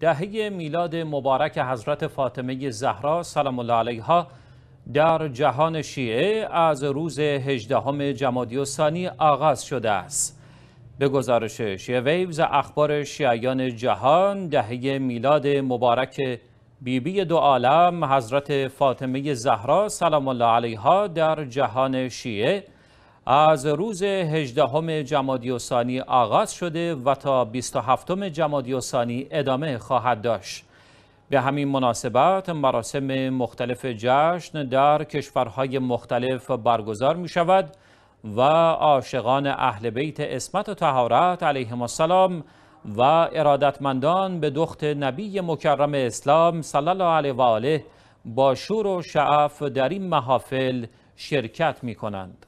دهه میلاد مبارک حضرت فاطمه زهرا سلام الله علیها در جهان شیعه از روز 18 جمادی ثانی آغاز شده است. به گزارش شیعه ویوز اخبار شیعیان جهان دهه میلاد مبارک بیبی بی دو عالم حضرت فاطمه زهرا سلام الله علیها در جهان شیعه از روز 18 جمادی و آغاز شده و تا 27 جمادی و ادامه خواهد داشت. به همین مناسبت مراسم مختلف جشن در کشورهای مختلف برگزار می شود و عاشقان اهل بیت اسمت و تهارت علیهم السلام و ارادتمندان به دخت نبی مکرم اسلام صلی الله علیه و آله با شور و شعف در این محافل شرکت می کنند.